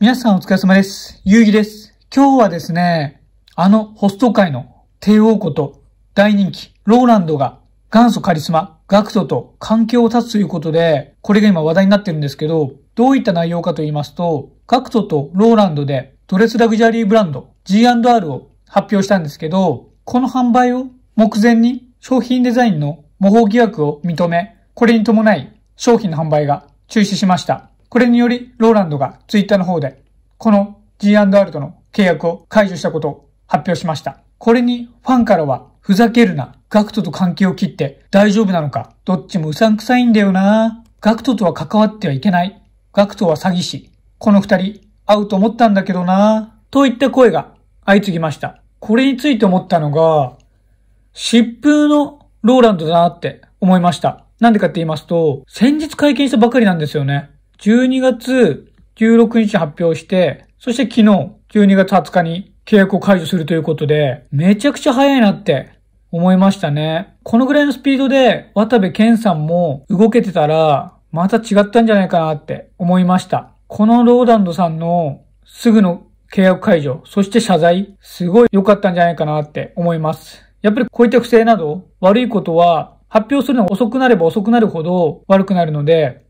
皆さんお疲れ様です。ゆうぎです。今日はですね、あのホスト界の帝王こと大人気ローランドが元祖カリスマ、ガクトと関係を断つということで、これが今話題になってるんですけど、どういった内容かと言いますと、ガクトとローランドでドレスラグジュアリーブランド G&R を発表したんですけど、この販売を目前に商品デザインの模倣疑惑を認め、これに伴い商品の販売が中止しました。これにより、ローランドがツイッターの方で、この G&R との契約を解除したことを発表しました。これにファンからは、ふざけるな、ガクトと関係を切って大丈夫なのか、どっちもうさんくさいんだよなガクトとは関わってはいけない。ガクトは詐欺師。この二人、会うと思ったんだけどなといった声が相次ぎました。これについて思ったのが、疾風のローランドだなって思いました。なんでかって言いますと、先日会見したばかりなんですよね。12月16日発表して、そして昨日12月20日に契約を解除するということで、めちゃくちゃ早いなって思いましたね。このぐらいのスピードで渡部健さんも動けてたら、また違ったんじゃないかなって思いました。このローダンドさんのすぐの契約解除、そして謝罪、すごい良かったんじゃないかなって思います。やっぱりこういった不正など悪いことは発表するのが遅くなれば遅くなるほど悪くなるので、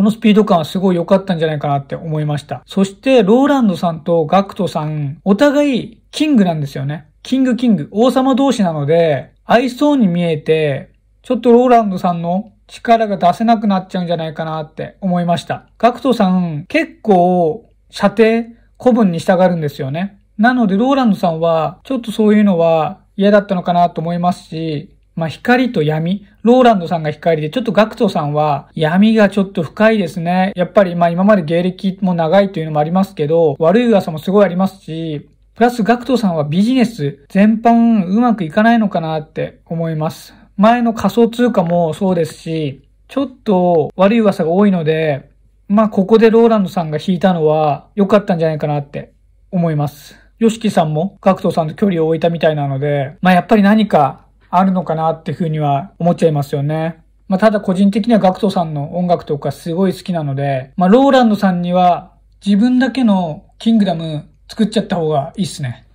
このスピード感はすごい良かったんじゃないかなって思いました。そして、ローランドさんとガクトさん、お互いキングなんですよね。キングキング、王様同士なので、合いそうに見えて、ちょっとローランドさんの力が出せなくなっちゃうんじゃないかなって思いました。ガクトさん、結構、射程、古文に従うんですよね。なので、ローランドさんは、ちょっとそういうのは嫌だったのかなと思いますし、まあ、光と闇。ローランドさんが光で、ちょっとガクトさんは闇がちょっと深いですね。やっぱりまあ今まで芸歴も長いというのもありますけど、悪い噂もすごいありますし、プラスガクトさんはビジネス全般うまくいかないのかなって思います。前の仮想通貨もそうですし、ちょっと悪い噂が多いので、まあここでローランドさんが引いたのは良かったんじゃないかなって思います。ヨシキさんもガクトさんと距離を置いたみたいなので、まあやっぱり何かあるのかなっていうふうには思っちゃいますよね。まあ、ただ個人的には gackt さんの音楽とかすごい好きなので、まあ、ローランドさんには自分だけのキングダム作っちゃった方がいいっすね。